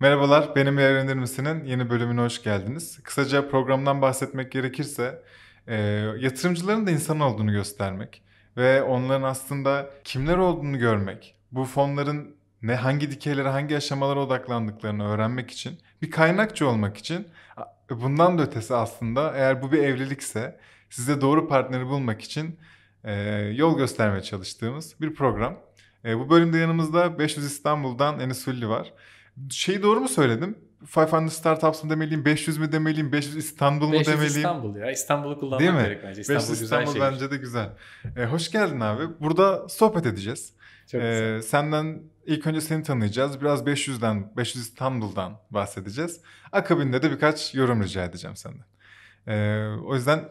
Merhabalar, Benimle Evlenir Misin'in yeni bölümüne hoş geldiniz. Kısaca programdan bahsetmek gerekirse, e, yatırımcıların da insan olduğunu göstermek ve onların aslında kimler olduğunu görmek, bu fonların ne hangi dikeylere, hangi aşamalara odaklandıklarını öğrenmek için, bir kaynakçı olmak için, bundan da ötesi aslında eğer bu bir evlilikse size doğru partneri bulmak için e, yol göstermeye çalıştığımız bir program. E, bu bölümde yanımızda 500 İstanbul'dan Enis Hulli var. Şeyi doğru mu söyledim? 500 Startups mı demeliyim, 500 mi demeliyim, 500 İstanbul 500 mu demeliyim? 500 İstanbul ya. İstanbul'u kullanmak Değil mi? gerek bence. İstanbul 500 güzel İstanbul şehir. bence de güzel. ee, hoş geldin abi. Burada sohbet edeceğiz. Çok ee, güzel. Senden ilk önce seni tanıyacağız. Biraz 500'den, 500 İstanbul'dan bahsedeceğiz. Akabinde de birkaç yorum rica edeceğim senden. Ee, o yüzden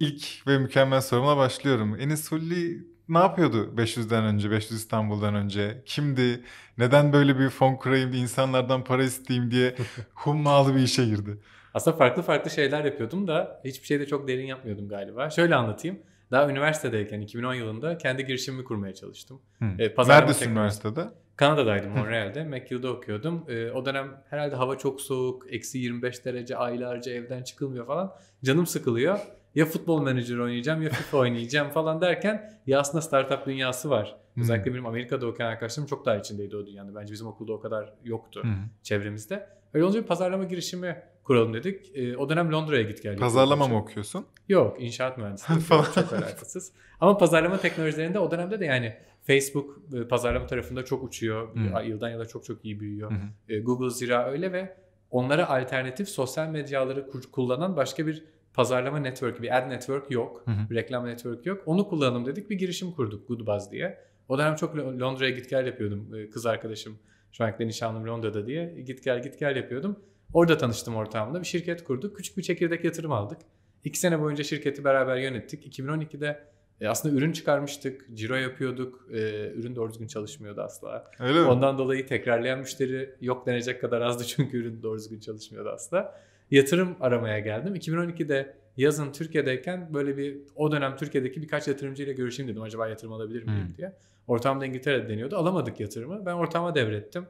ilk ve mükemmel sorumla başlıyorum. Enis Hulli ne yapıyordu 500'den önce, 500 İstanbul'dan önce? Kimdi? Neden böyle bir fon kurayım, insanlardan para isteyeyim diye hummalı bir işe girdi? Aslında farklı farklı şeyler yapıyordum da hiçbir şeyde çok derin yapmıyordum galiba. Şöyle anlatayım. Daha üniversitedeyken 2010 yılında kendi girişimimi kurmaya çalıştım. Hmm. E, Neredesin teknoloji... üniversitede? Kanada'daydım Montreal'de. McGill'de okuyordum. E, o dönem herhalde hava çok soğuk. Eksi 25 derece aylarca evden çıkılmıyor falan. Canım sıkılıyor ya futbol menajer oynayacağım ya FIFA oynayacağım falan derken ya aslında startup dünyası var. Hmm. Özellikle benim Amerika'da okuyan arkadaşlarım çok daha içindeydi o dünyada. Bence bizim okulda o kadar yoktu Hı. Hmm. çevremizde. Öyle olunca bir pazarlama girişimi kuralım dedik. E, o dönem Londra'ya git geldik. Pazarlama mı okuyorsun? Yok inşaat mühendisliği falan. Çok alakasız. Ama pazarlama teknolojilerinde o dönemde de yani Facebook e, pazarlama tarafında çok uçuyor. Hı. Hmm. Yıldan yıla çok çok iyi büyüyor. Hı. E, Google Zira öyle ve onlara alternatif sosyal medyaları kullanan başka bir pazarlama network, bir ad network yok. Hı hı. Bir reklam network yok. Onu kullanalım dedik. Bir girişim kurduk Goodbuzz diye. O dönem çok Londra'ya git gel yapıyordum. E, kız arkadaşım şu anki nişanlım Londra'da diye git gel git gel yapıyordum. Orada tanıştım ortağımla. Bir şirket kurduk. Küçük bir çekirdek yatırım aldık. İki sene boyunca şirketi beraber yönettik. 2012'de e, aslında ürün çıkarmıştık, ciro yapıyorduk. E, ürün doğru düzgün çalışmıyordu asla. Öyle mi? Ondan dolayı tekrarlayan müşteri yok denecek kadar azdı çünkü ürün doğru düzgün çalışmıyordu asla yatırım aramaya geldim. 2012'de yazın Türkiye'deyken böyle bir o dönem Türkiye'deki birkaç yatırımcıyla görüşeyim dedim. Acaba yatırım alabilir miyim hmm. diye. Ortağım da İngiltere'de deniyordu. Alamadık yatırımı. Ben ortama devrettim.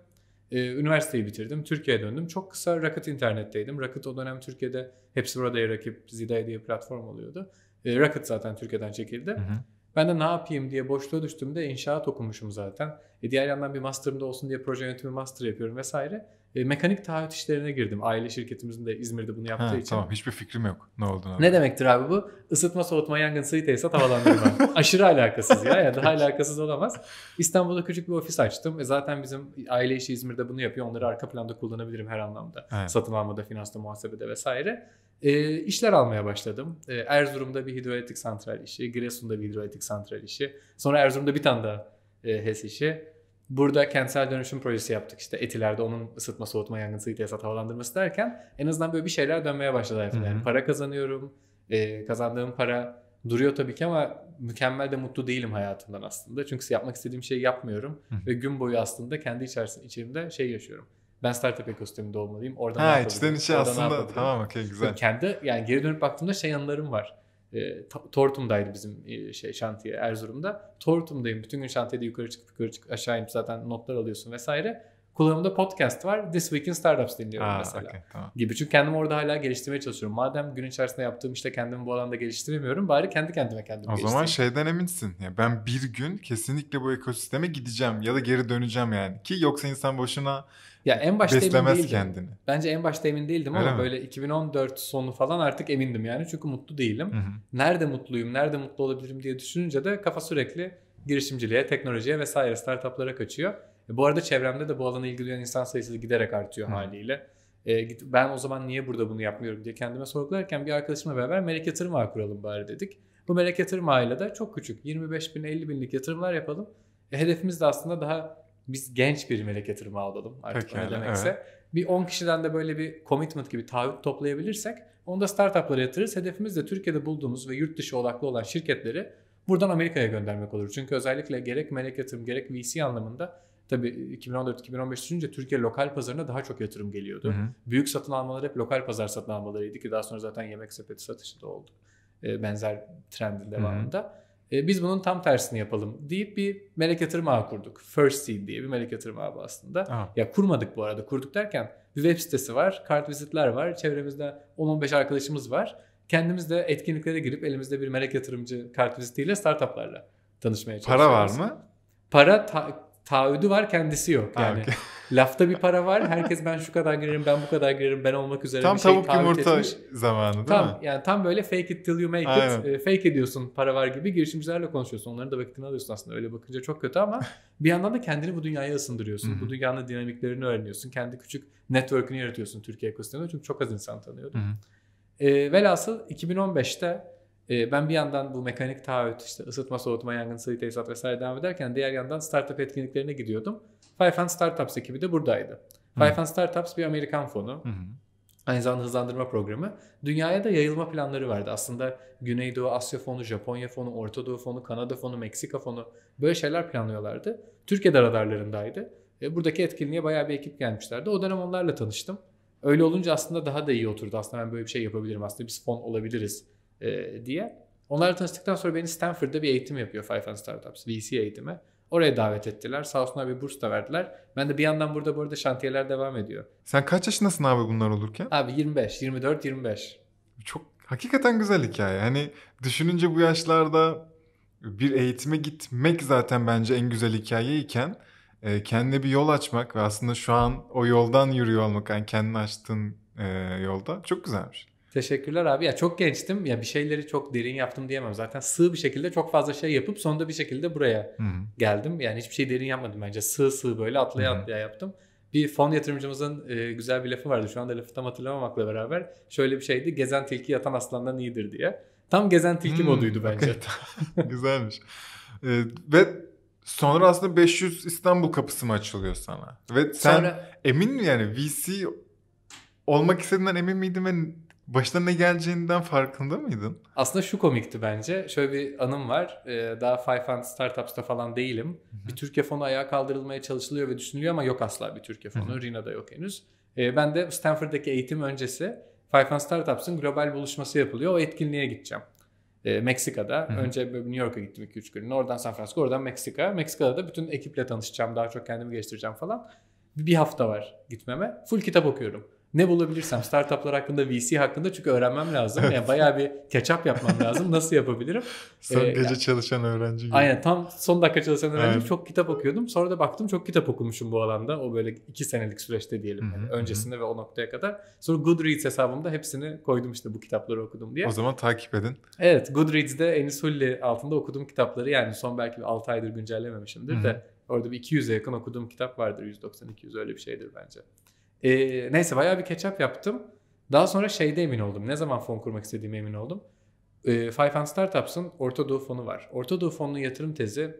Ee, üniversiteyi bitirdim. Türkiye'ye döndüm. Çok kısa Rocket internetteydim. Rocket o dönem Türkiye'de hepsi burada rakip Zide diye platform oluyordu. Ee, Rocket zaten Türkiye'den çekildi. hmm. Ben de ne yapayım diye boşluğa düştüğümde inşaat okumuşum zaten. E diğer yandan bir master'ım da olsun diye proje yönetimi master yapıyorum vesaire. E, mekanik taahhüt işlerine girdim. Aile şirketimizin de İzmir'de bunu yaptığı ha, için. Tamam hiçbir fikrim yok ne olduğunu. Ne demektir abi bu? Isıtma, soğutma, yangın, sıyı tesisat, havalandırma. Aşırı alakasız ya. ya daha alakasız olamaz. İstanbul'da küçük bir ofis açtım. E, zaten bizim aile işi İzmir'de bunu yapıyor. Onları arka planda kullanabilirim her anlamda. Evet. Satın almada, finansta, muhasebede vesaire. E, işler almaya başladım. E, Erzurum'da bir hidroelektrik santral işi, Giresun'da bir hidroelektrik santral işi. Sonra Erzurum'da bir tane daha e, HES işi. Burada kentsel dönüşüm projesi yaptık. İşte etilerde onun ısıtma, soğutma, yangın, sıyıt, yasat, havalandırması derken en azından böyle bir şeyler dönmeye başladı hayatımda. Yani para kazanıyorum. E, kazandığım para duruyor tabii ki ama mükemmel de mutlu değilim hayatımdan aslında. Çünkü yapmak istediğim şeyi yapmıyorum. Hı. Ve gün boyu aslında kendi içerisinde, içerimde şey yaşıyorum ben startup ekosisteminde olmalıyım. Oradan ha içten içe aslında tamam okey güzel. Çünkü kendi yani geri dönüp baktığımda şey yanlarım var. E, Tortum'daydı bizim e, şey şantiye Erzurum'da. Tortum'dayım. Bütün gün şantiyede yukarı çıkıp yukarı çıkıp aşağı inip zaten notlar alıyorsun vesaire. Kulağımda podcast var. This Week in Startups dinliyorum Aa, mesela. Okay, tamam. Gibi. Çünkü kendimi orada hala geliştirmeye çalışıyorum. Madem gün içerisinde yaptığım işte kendimi bu alanda geliştiremiyorum bari kendi kendime kendimi O zaman şeyden eminsin. Ya ben bir gün kesinlikle bu ekosisteme gideceğim ya da geri döneceğim yani. Ki yoksa insan boşuna ya en başta Beslemez emin değildim. kendini. Bence en başta emin değildim Öyle ama mi? böyle 2014 sonu falan artık emindim yani. Çünkü mutlu değilim. Hı hı. Nerede mutluyum, nerede mutlu olabilirim diye düşününce de kafa sürekli girişimciliğe, teknolojiye vesaire startuplara kaçıyor. E, bu arada çevremde de bu alana ilgilenen insan sayısı giderek artıyor Hı. haliyle. E, ben o zaman niye burada bunu yapmıyorum diye kendime sorgularken bir arkadaşımla beraber melek yatırım ağı kuralım bari dedik. Bu melek yatırım ağıyla da çok küçük 25 bin 50 binlik yatırımlar yapalım. E, hedefimiz de aslında daha biz genç bir melek yatırım ağı olalım artık ne demekse. Evet. Bir 10 kişiden de böyle bir commitment gibi taahhüt toplayabilirsek onu da startuplara yatırırız. Hedefimiz de Türkiye'de bulduğumuz ve yurt dışı odaklı olan şirketleri buradan Amerika'ya göndermek olur. Çünkü özellikle gerek melek yatırım gerek VC anlamında Tabii 2014-2015 düşünce Türkiye lokal pazarına daha çok yatırım geliyordu. Hı hı. Büyük satın almalar hep lokal pazar satın almalarıydı ki daha sonra zaten yemek sepeti satışı da oldu. E, benzer trendin devamında. E, biz bunun tam tersini yapalım deyip bir melek yatırım ağı kurduk. First Seed diye bir melek yatırım ağı aslında. Aha. Ya kurmadık bu arada. Kurduk derken bir web sitesi var, kart vizitler var, çevremizde 10-15 arkadaşımız var. Kendimiz de etkinliklere girip elimizde bir melek yatırımcı kart vizitiyle startuplarla tanışmaya çalışıyoruz. Para var mı? Para ta- taahhüdü var kendisi yok yani. Lafta bir para var. Herkes ben şu kadar girerim, ben bu kadar girerim, ben olmak üzere tam bir şey tavuk yumurta zamanı değil tam, mi? Yani tam böyle fake it till you make Aynen. it. E, fake ediyorsun para var gibi girişimcilerle konuşuyorsun. Onların da vakitini alıyorsun aslında. Öyle bakınca çok kötü ama bir yandan da kendini bu dünyaya ısındırıyorsun. bu dünyanın dinamiklerini öğreniyorsun. Kendi küçük network'ünü yaratıyorsun Türkiye ekosisteminde. Çünkü çok az insan tanıyordum. e, velhasıl 2015'te ee, ben bir yandan bu mekanik taahhüt, işte ısıtma, soğutma, yangın, sığ tesisat vesaire devam ederken diğer yandan startup etkinliklerine gidiyordum. Five Hand Startups ekibi de buradaydı. Hı. Five Hand Startups bir Amerikan fonu. Hı hı. Aynı zamanda hızlandırma programı. Dünyaya da yayılma planları vardı. Aslında Güneydoğu Asya fonu, Japonya fonu, Orta Doğu fonu, Kanada fonu, Meksika fonu böyle şeyler planlıyorlardı. Türkiye'de radarlarındaydı. E, buradaki etkinliğe bayağı bir ekip gelmişlerdi. O dönem onlarla tanıştım. Öyle olunca aslında daha da iyi oturdu. Aslında ben böyle bir şey yapabilirim. Aslında biz fon olabiliriz e, diye. Onlarla tanıştıktan sonra beni Stanford'da bir eğitim yapıyor Five and Startups, VC eğitimi. Oraya davet ettiler. Sağ olsunlar bir burs da verdiler. Ben de bir yandan burada bu arada şantiyeler devam ediyor. Sen kaç yaşındasın abi bunlar olurken? Abi 25, 24, 25. Çok hakikaten güzel hikaye. Hani düşününce bu yaşlarda bir eğitime gitmek zaten bence en güzel hikaye iken e, kendine bir yol açmak ve aslında şu an o yoldan yürüyor olmak yani kendini açtığın e, yolda çok güzelmiş. Teşekkürler abi. Ya çok gençtim. Ya bir şeyleri çok derin yaptım diyemem. Zaten sığ bir şekilde çok fazla şey yapıp sonunda bir şekilde buraya Hı-hı. geldim. Yani hiçbir şey derin yapmadım bence. Sığ sığ böyle atlaya Hı-hı. atlaya yaptım. Bir fon yatırımcımızın e, güzel bir lafı vardı. Şu anda lafı tam hatırlamamakla beraber şöyle bir şeydi. Gezen tilki yatan aslandan iyidir diye. Tam gezen tilki hmm, moduydu bence. Okay. Güzelmiş. Ee, ve sonra aslında 500 İstanbul kapısı mı açılıyor sana? Ve sen sonra... emin mi yani VC olmak istediğinden emin miydin ve Başına ne geleceğinden farkında mıydın? Aslında şu komikti bence. Şöyle bir anım var. Ee, daha Five Fund Startups'ta falan değilim. Hı-hı. Bir Türkiye fonu ayağa kaldırılmaya çalışılıyor ve düşünülüyor ama yok asla bir Türkiye fonu. Hı-hı. RINA'da yok henüz. Ee, ben de Stanford'daki eğitim öncesi Five Fund Startups'ın global buluşması yapılıyor. O etkinliğe gideceğim. Ee, Meksika'da. Hı-hı. Önce New York'a gittim 2-3 gün. Oradan San Francisco, oradan Meksika. Meksika'da da bütün ekiple tanışacağım. Daha çok kendimi geliştireceğim falan. Bir hafta var gitmeme. Full kitap okuyorum. Ne bulabilirsem startuplar hakkında, VC hakkında çünkü öğrenmem lazım. Evet. Yani bayağı bir ketçap yapmam lazım. Nasıl yapabilirim? Son ee, gece yani, çalışan öğrenci gibi. Aynen tam son dakika çalışan öğrenci evet. çok kitap okuyordum. Sonra da baktım çok kitap okumuşum bu alanda. O böyle iki senelik süreçte diyelim. Yani öncesinde hı ve o noktaya kadar. Sonra Goodreads hesabımda hepsini koydum işte bu kitapları okudum diye. O zaman takip edin. Evet Goodreads'de Enis Hulli altında okuduğum kitapları yani son belki 6 aydır güncellememişimdir Hı-hı. de Orada bir 200'e yakın okuduğum kitap vardır. 190-200 öyle bir şeydir bence. E, neyse bayağı bir ketchup yaptım. Daha sonra şeyde emin oldum. Ne zaman fon kurmak istediğime emin oldum. E, Five and Startups'ın Orta Doğu fonu var. Orta Doğu fonunun yatırım tezi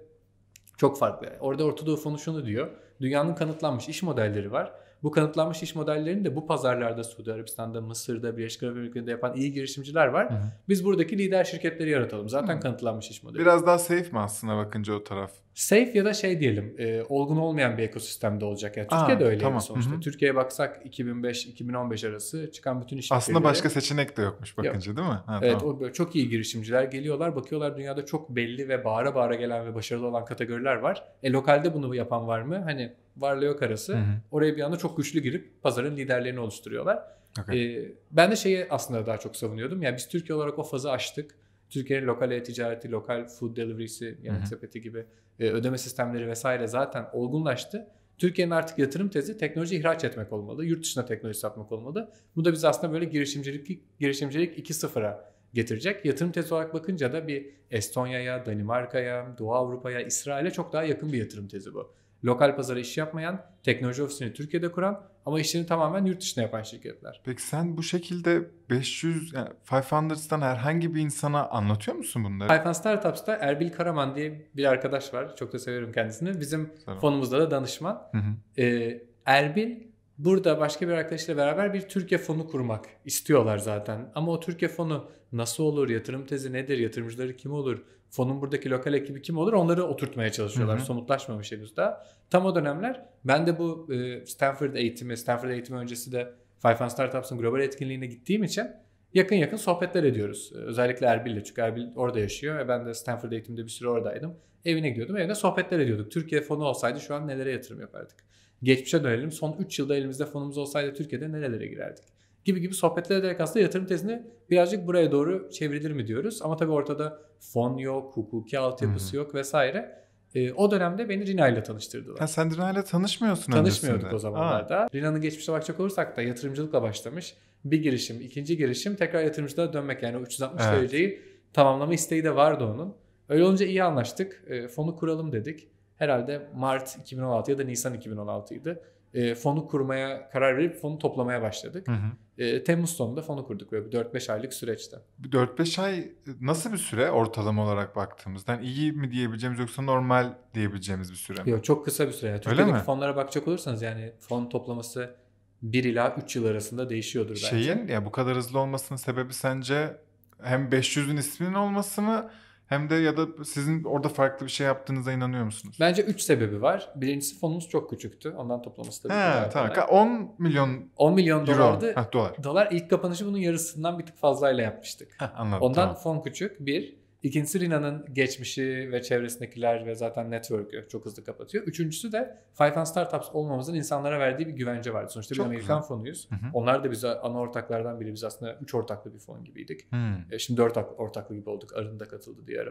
çok farklı. Orada Orta Doğu fonu şunu diyor. Dünyanın kanıtlanmış iş modelleri var. Bu kanıtlanmış iş modellerini de bu pazarlarda Suudi Arabistan'da, Mısır'da, Birleşik Arap Emirlikleri'nde yapan iyi girişimciler var. Hı hı. Biz buradaki lider şirketleri yaratalım. Zaten hı. kanıtlanmış iş modeli. Biraz daha safe mi aslında bakınca o taraf? safe ya da şey diyelim e, olgun olmayan bir ekosistemde olacak. Yani Aa, de öyle tamam. sonuçta. Hı-hı. Türkiye'ye baksak 2005-2015 arası çıkan bütün işler. Aslında başka seçenek de yokmuş bakınca Yok. değil mi? Ha, evet tamam. o böyle çok iyi girişimciler geliyorlar bakıyorlar dünyada çok belli ve bağıra bağıra gelen ve başarılı olan kategoriler var. E lokalde bunu yapan var mı? Hani varla yok arası. Hı-hı. Oraya bir anda çok güçlü girip pazarın liderlerini oluşturuyorlar. Okay. E, ben de şeyi aslında daha çok savunuyordum. Yani biz Türkiye olarak o fazı açtık Türkiye'nin lokal e-ticareti, lokal food delivery'si, yemek sepeti gibi e, ödeme sistemleri vesaire zaten olgunlaştı. Türkiye'nin artık yatırım tezi teknoloji ihraç etmek olmalı. Yurt dışına teknoloji satmak olmalı. Bu da biz aslında böyle girişimcilik girişimcilik 2.0'a getirecek. Yatırım tezi olarak bakınca da bir Estonya'ya, Danimarka'ya, Doğu Avrupa'ya, İsrail'e çok daha yakın bir yatırım tezi bu. Lokal pazara iş yapmayan, teknoloji ofisini Türkiye'de kuran ama işlerini tamamen yurt dışında yapan şirketler. Peki sen bu şekilde 500 yani 500'dan herhangi bir insana anlatıyor musun bunları? 500 Startups'ta Erbil Karaman diye bir arkadaş var. Çok da severim kendisini. Bizim Selam. fonumuzda da danışman. Hı hı. Ee, Erbil burada başka bir arkadaşla beraber bir Türkiye fonu kurmak istiyorlar zaten. Ama o Türkiye fonu nasıl olur, yatırım tezi nedir, yatırımcıları kim olur, fonun buradaki lokal ekibi kim olur onları oturtmaya çalışıyorlar. Hı hı. Somutlaşmamış henüz daha. Tam o dönemler ben de bu e, Stanford eğitimi, Stanford eğitimi öncesi de Five Fund Startups'ın global etkinliğine gittiğim için yakın yakın sohbetler ediyoruz. E, özellikle Erbil'le çünkü Erbil orada yaşıyor ve ben de Stanford eğitimde bir süre oradaydım. Evine gidiyordum, evine sohbetler ediyorduk. Türkiye fonu olsaydı şu an nelere yatırım yapardık? geçmişe dönelim. Son 3 yılda elimizde fonumuz olsaydı Türkiye'de nerelere girerdik? Gibi gibi sohbetler ederek aslında yatırım tezini birazcık buraya doğru çevrilir mi diyoruz. Ama tabii ortada fon yok, hukuki altyapısı hmm. yok vesaire. E, o dönemde beni Rina ile tanıştırdılar. Ha, sen Rina ile tanışmıyorsun Tanışmıyorduk öncesinde. o zamanlarda. Rina'nın geçmişe bakacak olursak da yatırımcılıkla başlamış. Bir girişim, ikinci girişim tekrar yatırımcılığa dönmek. Yani 360 evet. dereceyi tamamlama isteği de vardı onun. Öyle olunca iyi anlaştık. E, fonu kuralım dedik herhalde Mart 2016 ya da Nisan 2016'ydı. E, fonu kurmaya karar verip fonu toplamaya başladık. Hı hı. E, Temmuz sonunda fonu kurduk böyle 4-5 aylık süreçte. 4-5 ay e, nasıl bir süre ortalama olarak baktığımızdan? Yani iyi mi diyebileceğimiz yoksa normal diyebileceğimiz bir süre mi? Yok çok kısa bir süre. Yani Türkiye'deki Öyle mi? fonlara bakacak olursanız yani fon toplaması 1 ila 3 yıl arasında değişiyordur bence. Şeyin ya bu kadar hızlı olmasının sebebi sence hem 500'ün isminin olması mı hem de ya da sizin orada farklı bir şey yaptığınıza inanıyor musunuz? Bence 3 sebebi var. Birincisi fonumuz çok küçüktü. Ondan toplaması tabii. He, tamam. 10 milyon 10 milyon euro. dolardı. Heh, dolar. dolar ilk kapanışı bunun yarısından bir tık fazlayla yapmıştık. Heh, anladım. Ondan tamam. fon küçük bir. İkincisi Rina'nın geçmişi ve çevresindekiler ve zaten network'ü çok hızlı kapatıyor. Üçüncüsü de Five Startups olmamızın insanlara verdiği bir güvence vardı. Sonuçta çok bir Amerikan fonuyuz. Hı hı. Onlar da bize ana ortaklardan biri. Biz aslında üç ortaklı bir fon gibiydik. E, şimdi dört ortaklı gibi olduk. Arın da katıldı diye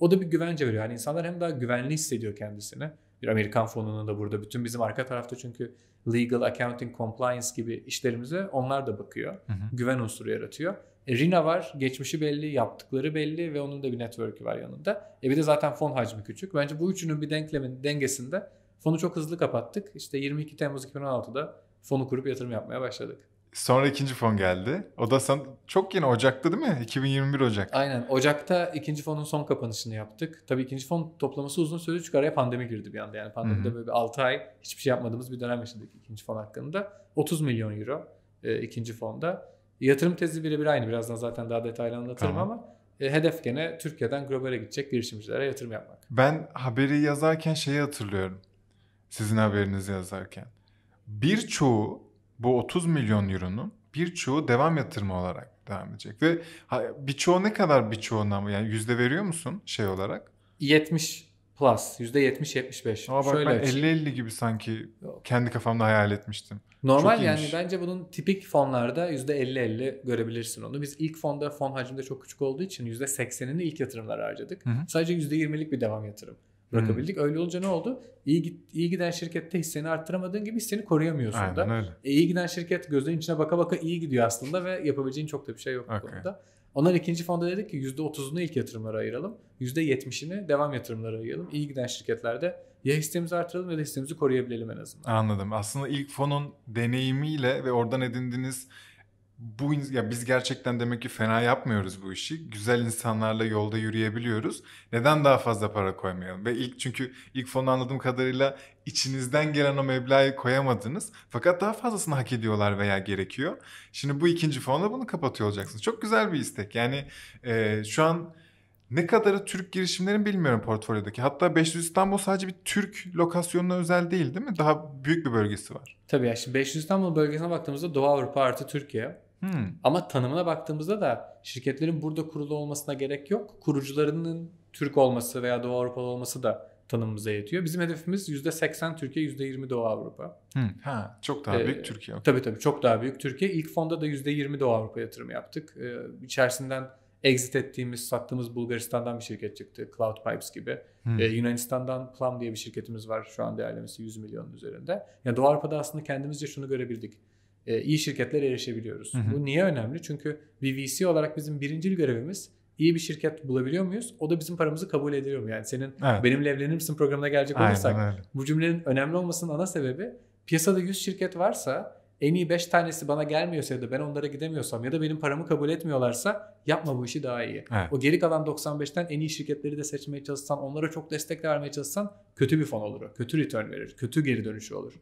O da bir güvence veriyor. Yani insanlar hem daha güvenli hissediyor kendisini. Bir Amerikan fonunun da burada bütün bizim arka tarafta çünkü legal, accounting, compliance gibi işlerimize onlar da bakıyor. Hı hı. Güven unsuru yaratıyor. E, Rina var. Geçmişi belli, yaptıkları belli ve onun da bir network'ü var yanında. E bir de zaten fon hacmi küçük. Bence bu üçünün bir denklemin dengesinde fonu çok hızlı kapattık. İşte 22 Temmuz 2016'da fonu kurup yatırım yapmaya başladık. Sonra ikinci fon geldi. O da sen çok yine Ocak'ta değil mi? 2021 Ocak. Aynen. Ocak'ta ikinci fonun son kapanışını yaptık. Tabii ikinci fon toplaması uzun sürdü çünkü araya pandemi girdi bir anda. Yani pandemide Hı-hı. böyle bir 6 ay hiçbir şey yapmadığımız bir dönem yaşadık ikinci fon hakkında. 30 milyon euro e, ikinci fonda. Yatırım tezi birebir aynı. Birazdan zaten daha detaylı anlatırım tamam. ama e, hedef gene Türkiye'den globale gidecek girişimcilere yatırım yapmak. Ben haberi yazarken şeyi hatırlıyorum. Sizin haberinizi yazarken. Birçoğu bu 30 milyon euronun birçoğu devam yatırımı olarak devam edecek. Ve birçoğu ne kadar birçoğuna yani yüzde veriyor musun şey olarak? 70 plus. %70-75. Ama bak Şöyle ben 50-50 gibi sanki kendi kafamda hayal etmiştim. Normal yani bence bunun tipik fonlarda %50-50 görebilirsin onu. Biz ilk fonda fon hacimde çok küçük olduğu için %80'ini ilk yatırımlara harcadık. Hı hı. Sadece %20'lik bir devam yatırım bırakabildik. Hı. Öyle olunca ne oldu? İyi, iyi giden şirkette hisseni arttıramadığın gibi hisseni koruyamıyorsun Aynen da. Öyle. E, iyi giden şirket gözlerin içine baka baka iyi gidiyor aslında ve yapabileceğin çok da bir şey yok okay. bu konuda. Onlar ikinci fonda dedik ki %30'unu ilk yatırımlara ayıralım. %70'ini devam yatırımlara ayıralım. İyi giden şirketlerde ya hissemizi artıralım ya da hissemizi koruyabilelim en azından. Anladım. Aslında ilk fonun deneyimiyle ve oradan edindiğiniz bu ya biz gerçekten demek ki fena yapmıyoruz bu işi. Güzel insanlarla yolda yürüyebiliyoruz. Neden daha fazla para koymayalım? Ve ilk çünkü ilk fonu anladığım kadarıyla içinizden gelen o meblağı koyamadınız. Fakat daha fazlasını hak ediyorlar veya gerekiyor. Şimdi bu ikinci fonla bunu kapatıyor olacaksınız. Çok güzel bir istek. Yani e, şu an ne kadarı Türk girişimlerin bilmiyorum portfolyodaki. Hatta 500 İstanbul sadece bir Türk lokasyonuna özel değil değil mi? Daha büyük bir bölgesi var. Tabii ya şimdi 500 İstanbul bölgesine baktığımızda Doğu Avrupa artı Türkiye. Hmm. Ama tanımına baktığımızda da şirketlerin burada kurulu olmasına gerek yok. Kurucularının Türk olması veya Doğu Avrupalı olması da tanımımıza yetiyor. Bizim hedefimiz %80 Türkiye, %20 Doğu Avrupa. Hı, hmm. ha, çok daha ee, büyük Türkiye. Okay. Tabii tabii çok daha büyük Türkiye. İlk fonda da %20 Doğu Avrupa yatırımı yaptık. Ee, içerisinden exit ettiğimiz, sattığımız Bulgaristan'dan bir şirket çıktı. Cloud Pipes gibi. Hı. Hmm. Ee, Yunanistan'dan Plum diye bir şirketimiz var. Şu an değerlemesi 100 milyonun üzerinde. Yani Doğu Avrupa'da aslında kendimizce şunu görebildik e, iyi şirketlere erişebiliyoruz. Hı hı. Bu niye önemli? Çünkü bir VC olarak bizim birincil görevimiz iyi bir şirket bulabiliyor muyuz? O da bizim paramızı kabul ediyor mu? Yani senin evet. benimle evlenir misin programına gelecek olursak Aynen, öyle. bu cümlenin önemli olmasının ana sebebi piyasada 100 şirket varsa en iyi 5 tanesi bana gelmiyorsa ya da ben onlara gidemiyorsam ya da benim paramı kabul etmiyorlarsa yapma bu işi daha iyi. Evet. O geri kalan 95'ten en iyi şirketleri de seçmeye çalışsan, onlara çok destek vermeye çalışsan kötü bir fon olur. Kötü return verir, kötü geri dönüşü olur.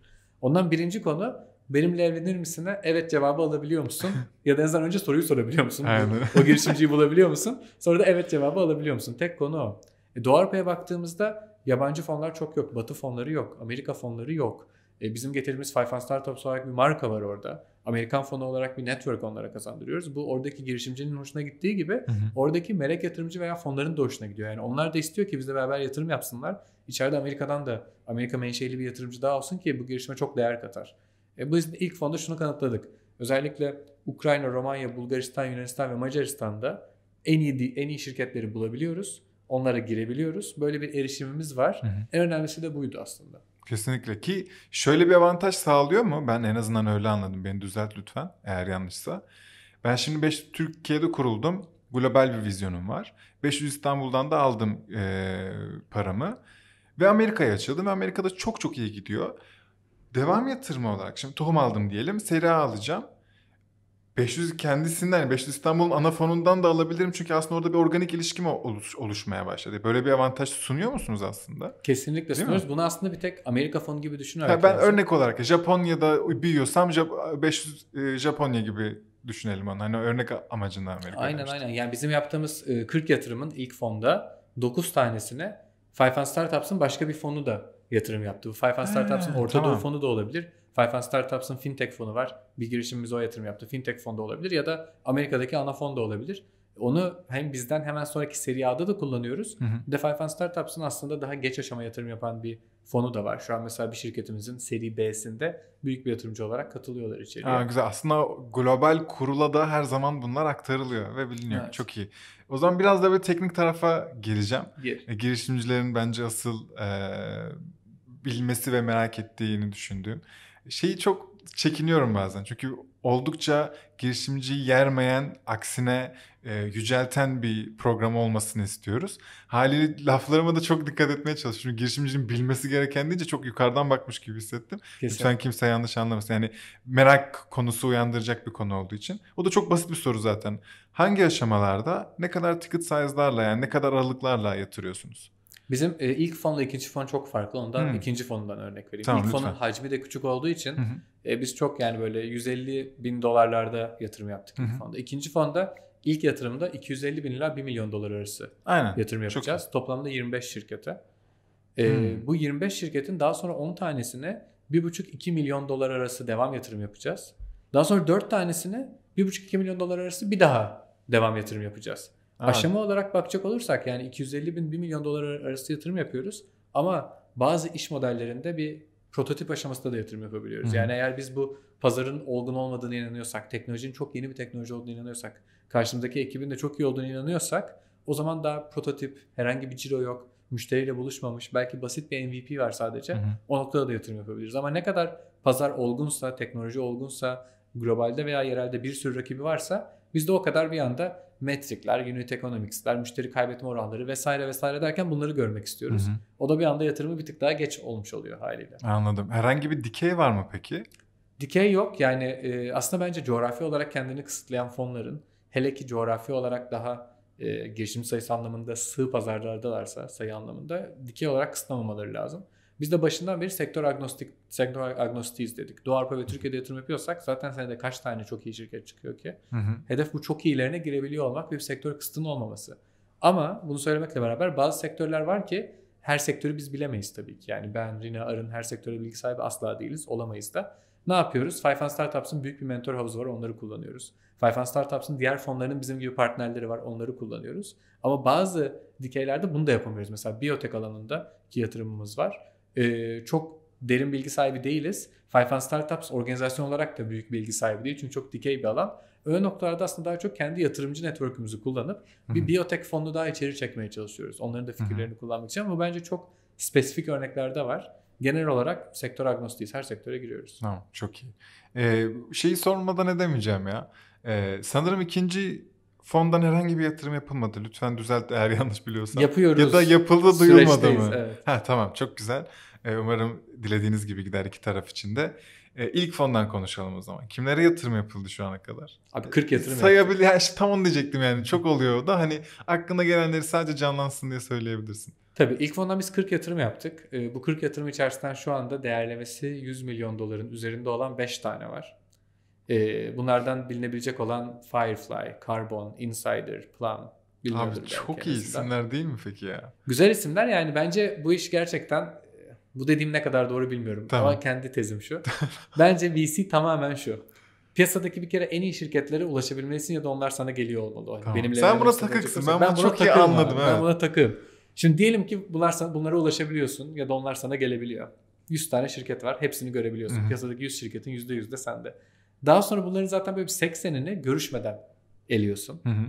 Ondan birinci konu benimle evlenir misin? evet cevabı alabiliyor musun? ya da en azından önce soruyu sorabiliyor musun? Aynen. o girişimciyi bulabiliyor musun? Sonra da evet cevabı alabiliyor musun? Tek konu o. E, Doğu Avrupa'ya baktığımızda yabancı fonlar çok yok. Batı fonları yok. Amerika fonları yok. E, bizim getirdiğimiz Five and Startups olarak bir marka var orada. Amerikan fonu olarak bir network onlara kazandırıyoruz. Bu oradaki girişimcinin hoşuna gittiği gibi oradaki melek yatırımcı veya fonların da hoşuna gidiyor. Yani onlar da istiyor ki bizle beraber yatırım yapsınlar. İçeride Amerika'dan da Amerika menşeli bir yatırımcı daha olsun ki bu girişime çok değer katar. E biz ilk fonda şunu kanıtladık. Özellikle Ukrayna, Romanya, Bulgaristan, Yunanistan ve Macaristan'da en iyi en iyi şirketleri bulabiliyoruz. Onlara girebiliyoruz. Böyle bir erişimimiz var. Hı hı. En önemlisi de buydu aslında. Kesinlikle ki şöyle bir avantaj sağlıyor mu? Ben en azından öyle anladım. Beni düzelt lütfen eğer yanlışsa. Ben şimdi 5 Türkiye'de kuruldum. Global bir vizyonum var. 500 İstanbul'dan da aldım e, paramı. Ve Amerika'ya açıldım ve Amerika'da çok çok iyi gidiyor devam yatırımı olarak şimdi tohum aldım diyelim seri alacağım. 500 kendisinden 500 İstanbul'un ana fonundan da alabilirim çünkü aslında orada bir organik ilişkim oluş, oluşmaya başladı. Böyle bir avantaj sunuyor musunuz aslında? Kesinlikle Değil sunuyoruz. Mi? Bunu aslında bir tek Amerika fonu gibi düşünüyorum. Ha, ben lazım. örnek olarak Japonya'da büyüyorsam 500 e, Japonya gibi düşünelim onu. Hani örnek amacından Amerika. Aynen demiştim. aynen. Yani bizim yaptığımız 40 e, yatırımın ilk fonda 9 tanesine Five Fund Startups'ın başka bir fonu da yatırım yaptı. Bu Five Fund Startups'ın Orta tamam. Doğu fonu da olabilir. Five Fund Startups'ın fintech fonu var. Bir girişimimiz o yatırım yaptı. Fintech fonu da olabilir ya da Amerika'daki ana fon da olabilir. Onu hem bizden hemen sonraki seri A'da da kullanıyoruz. Hı hı. de Five Fund Startups'ın aslında daha geç aşama yatırım yapan bir fonu da var. Şu an mesela bir şirketimizin seri B'sinde büyük bir yatırımcı olarak katılıyorlar içeriye. Aa, güzel. Aslında global kurula da her zaman bunlar aktarılıyor ve biliniyor. Evet. Çok iyi. O zaman biraz da böyle teknik tarafa geleceğim. Gir. E, girişimcilerin bence asıl e, bilmesi ve merak ettiğini düşündüğüm. Şeyi çok çekiniyorum bazen. Çünkü oldukça girişimciyi yermeyen, aksine e, yücelten bir program olmasını istiyoruz. Haliyle laflarıma da çok dikkat etmeye çalışıyorum. Girişimcinin bilmesi gereken deyince çok yukarıdan bakmış gibi hissettim. Kesin. Lütfen kimse yanlış anlamasın. Yani merak konusu uyandıracak bir konu olduğu için. O da çok basit bir soru zaten. Hangi aşamalarda ne kadar ticket size'larla yani ne kadar aralıklarla yatırıyorsunuz? Bizim e, ilk fonla ikinci fon çok farklı. Ondan hmm. ikinci fondan örnek vereyim. Tamam, ilk lütfen. fonun hacmi de küçük olduğu için E, biz çok yani böyle 150 bin dolarlarda yatırım yaptık ilk hı hı. fonda. İkinci fonda ilk yatırımda 250 bin ila 1 milyon dolar arası Aynen. yatırım yapacağız. Çok Toplamda 25 şirkete. E, hmm. Bu 25 şirketin daha sonra 10 tanesine 1,5-2 milyon dolar arası devam yatırım yapacağız. Daha sonra 4 tanesine 1,5-2 milyon dolar arası bir daha devam yatırım yapacağız. Evet. Aşama olarak bakacak olursak yani 250 bin 1 milyon dolar arası yatırım yapıyoruz. Ama bazı iş modellerinde bir prototip aşamasında da yatırım yapabiliyoruz. Hı. Yani eğer biz bu pazarın olgun olmadığını inanıyorsak, teknolojinin çok yeni bir teknoloji olduğunu inanıyorsak, karşımızdaki ekibin de çok iyi olduğunu inanıyorsak o zaman daha prototip, herhangi bir ciro yok, müşteriyle buluşmamış, belki basit bir MVP var sadece. Hı hı. O noktada da yatırım yapabiliriz. Ama ne kadar pazar olgunsa, teknoloji olgunsa, globalde veya yerelde bir sürü rakibi varsa biz de o kadar bir anda metrikler, unit economics'ler, müşteri kaybetme oranları vesaire vesaire derken bunları görmek istiyoruz. Hı hı. O da bir anda yatırımı bir tık daha geç olmuş oluyor haliyle. Anladım. Herhangi bir dikey var mı peki? Dikey yok. Yani e, aslında bence coğrafi olarak kendini kısıtlayan fonların hele ki coğrafi olarak daha e, girişim sayısı anlamında sığ pazarlardalarsa sayı anlamında dikey olarak kısıtlamamaları lazım. Biz de başından beri sektör agnostik sektör agnostiyiz dedik. Doğu Avrupa ve Türkiye'de yatırım yapıyorsak zaten senede kaç tane çok iyi şirket çıkıyor ki? Hı hı. Hedef bu çok iyilerine girebiliyor olmak ve bir sektör kısıtının olmaması. Ama bunu söylemekle beraber bazı sektörler var ki her sektörü biz bilemeyiz tabii ki. Yani ben, Rina, Arın her sektöre bilgi sahibi asla değiliz. Olamayız da. Ne yapıyoruz? Five Startups'ın büyük bir mentor havuzu var. Onları kullanıyoruz. Five Startups'ın diğer fonlarının bizim gibi partnerleri var. Onları kullanıyoruz. Ama bazı dikeylerde bunu da yapamıyoruz. Mesela biyotek alanında ki yatırımımız var e, çok derin bilgi sahibi değiliz. Five and Startups organizasyon olarak da büyük bilgi sahibi değil çünkü çok dikey bir alan. Öyle noktalarda aslında daha çok kendi yatırımcı network'ümüzü kullanıp bir biyotek fonunu daha içeri çekmeye çalışıyoruz. Onların da fikirlerini kullanmak için ama bu bence çok spesifik örneklerde var. Genel olarak sektör agnostiyiz. Her sektöre giriyoruz. Tamam, çok iyi. Ee, şeyi sormadan edemeyeceğim ya. Ee, sanırım ikinci fondan herhangi bir yatırım yapılmadı. Lütfen düzelt eğer yanlış biliyorsan. Yapıyoruz. Ya da yapıldı duyulmadı mı? Evet. Ha tamam çok güzel. E, umarım dilediğiniz gibi gider iki taraf için de. E, ilk fondan konuşalım o zaman. Kimlere yatırım yapıldı şu ana kadar? Abi 40 yatırım Sayabilir, yani işte tam onu diyecektim yani. Çok oluyor o da. Hani aklına gelenleri sadece canlansın diye söyleyebilirsin. Tabii ilk fondan biz 40 yatırım yaptık. E, bu 40 yatırım içerisinden şu anda değerlemesi 100 milyon doların üzerinde olan 5 tane var. Bunlardan bilinebilecek olan Firefly, Carbon, Insider, Plum, Bilmiyorum Abi çok iyi isimler değil mi peki ya? Güzel isimler yani bence bu iş gerçekten bu dediğim ne kadar doğru bilmiyorum tamam. ama kendi tezim şu. Bence VC tamamen şu. Piyasadaki bir kere en iyi şirketlere ulaşabilmelisin ya da onlar sana geliyor olmalı. Hani tamam. Benimle Sen buna takıksın. Ben, ben buna çok iyi anladım. Evet. Ben buna takığım. Şimdi diyelim ki bunlar sana, bunlara ulaşabiliyorsun ya da onlar sana gelebiliyor. 100 tane şirket var. Hepsini görebiliyorsun. Hı-hı. Piyasadaki 100 şirketin %100 de sende. Daha sonra bunların zaten böyle 80'ini görüşmeden eliyorsun. Hı hı.